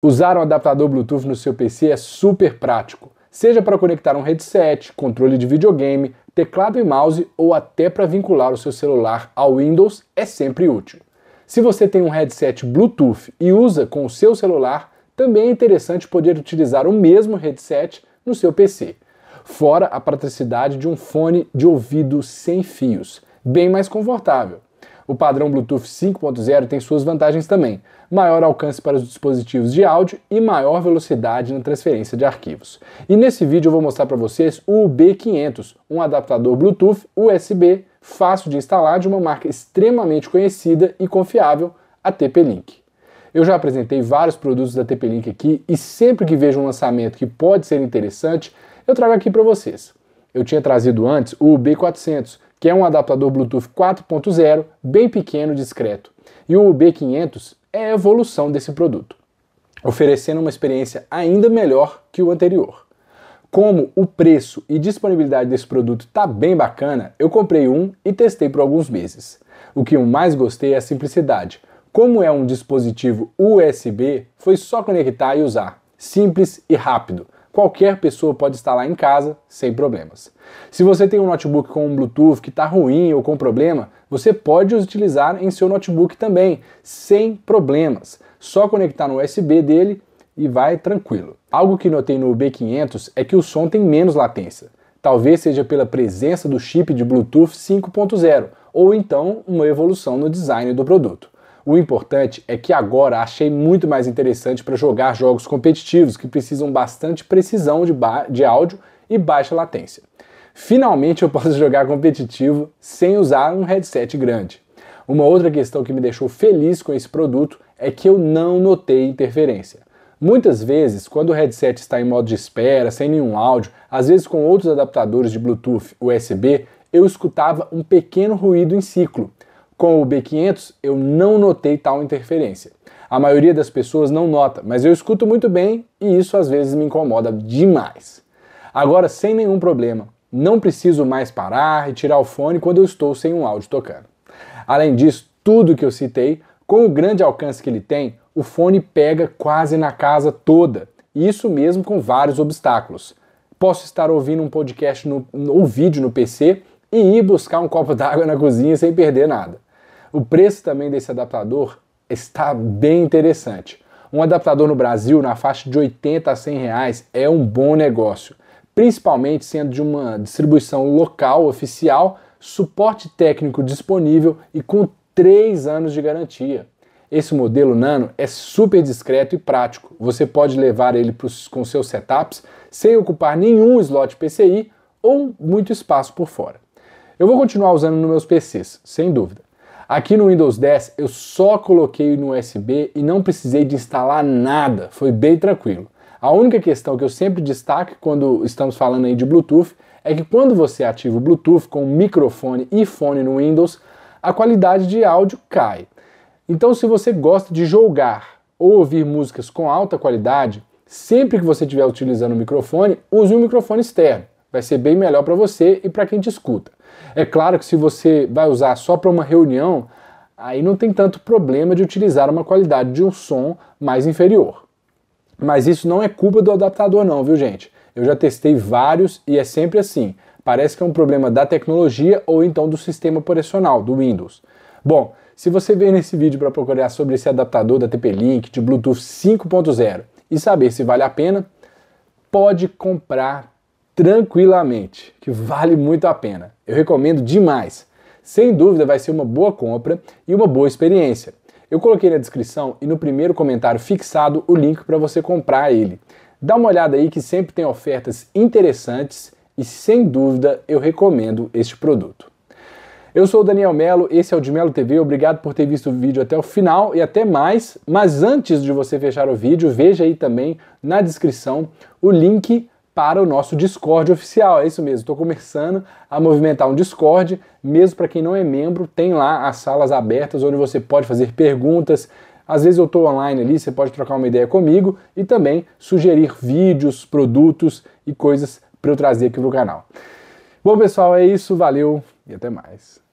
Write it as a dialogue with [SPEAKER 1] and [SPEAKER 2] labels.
[SPEAKER 1] Usar um adaptador Bluetooth no seu PC é super prático, seja para conectar um headset, controle de videogame, teclado e mouse ou até para vincular o seu celular ao Windows, é sempre útil. Se você tem um headset Bluetooth e usa com o seu celular, também é interessante poder utilizar o mesmo headset no seu PC. Fora a praticidade de um fone de ouvido sem fios, bem mais confortável. O padrão Bluetooth 5.0 tem suas vantagens também: maior alcance para os dispositivos de áudio e maior velocidade na transferência de arquivos. E nesse vídeo eu vou mostrar para vocês o B500, um adaptador Bluetooth USB fácil de instalar de uma marca extremamente conhecida e confiável, a TP-Link. Eu já apresentei vários produtos da TP-Link aqui e sempre que vejo um lançamento que pode ser interessante, eu trago aqui para vocês. Eu tinha trazido antes o B400, que é um adaptador Bluetooth 4.0 bem pequeno e discreto. E o UB500 é a evolução desse produto, oferecendo uma experiência ainda melhor que o anterior. Como o preço e disponibilidade desse produto está bem bacana, eu comprei um e testei por alguns meses. O que eu mais gostei é a simplicidade. Como é um dispositivo USB, foi só conectar e usar. Simples e rápido. Qualquer pessoa pode instalar em casa sem problemas. Se você tem um notebook com um Bluetooth que está ruim ou com problema, você pode utilizar em seu notebook também, sem problemas. Só conectar no USB dele e vai tranquilo. Algo que notei no B500 é que o som tem menos latência. Talvez seja pela presença do chip de Bluetooth 5.0 ou então uma evolução no design do produto. O importante é que agora achei muito mais interessante para jogar jogos competitivos que precisam bastante precisão de, de áudio e baixa latência. Finalmente eu posso jogar competitivo sem usar um headset grande. Uma outra questão que me deixou feliz com esse produto é que eu não notei interferência. Muitas vezes, quando o headset está em modo de espera, sem nenhum áudio, às vezes com outros adaptadores de Bluetooth USB, eu escutava um pequeno ruído em ciclo. Com o B500 eu não notei tal interferência. A maioria das pessoas não nota, mas eu escuto muito bem e isso às vezes me incomoda demais. Agora, sem nenhum problema, não preciso mais parar e tirar o fone quando eu estou sem um áudio tocando. Além disso, tudo que eu citei, com o grande alcance que ele tem, o fone pega quase na casa toda. Isso mesmo com vários obstáculos. Posso estar ouvindo um podcast no, ou vídeo no PC e ir buscar um copo d'água na cozinha sem perder nada. O preço também desse adaptador está bem interessante. Um adaptador no Brasil na faixa de 80 a 100 reais é um bom negócio, principalmente sendo de uma distribuição local oficial, suporte técnico disponível e com 3 anos de garantia. Esse modelo Nano é super discreto e prático. Você pode levar ele pros, com seus setups sem ocupar nenhum slot PCI ou muito espaço por fora. Eu vou continuar usando nos meus PCs, sem dúvida Aqui no Windows 10 eu só coloquei no USB e não precisei de instalar nada, foi bem tranquilo. A única questão que eu sempre destaco quando estamos falando aí de Bluetooth é que quando você ativa o Bluetooth com microfone e fone no Windows, a qualidade de áudio cai. Então, se você gosta de jogar ou ouvir músicas com alta qualidade, sempre que você estiver utilizando o microfone, use um microfone externo. Vai ser bem melhor para você e para quem te escuta. É claro que se você vai usar só para uma reunião, aí não tem tanto problema de utilizar uma qualidade de um som mais inferior. Mas isso não é culpa do adaptador não, viu gente? Eu já testei vários e é sempre assim. Parece que é um problema da tecnologia ou então do sistema operacional, do Windows. Bom, se você veio nesse vídeo para procurar sobre esse adaptador da TP-Link de Bluetooth 5.0 e saber se vale a pena, pode comprar tranquilamente, que vale muito a pena. Eu recomendo demais. Sem dúvida vai ser uma boa compra e uma boa experiência. Eu coloquei na descrição e no primeiro comentário fixado o link para você comprar ele. Dá uma olhada aí que sempre tem ofertas interessantes e sem dúvida eu recomendo este produto. Eu sou o Daniel Melo, esse é o de Melo TV. Obrigado por ter visto o vídeo até o final e até mais. Mas antes de você fechar o vídeo, veja aí também na descrição o link para o nosso Discord oficial. É isso mesmo, estou começando a movimentar um Discord, mesmo para quem não é membro, tem lá as salas abertas onde você pode fazer perguntas. Às vezes eu estou online ali, você pode trocar uma ideia comigo e também sugerir vídeos, produtos e coisas para eu trazer aqui para o canal. Bom, pessoal, é isso, valeu e até mais.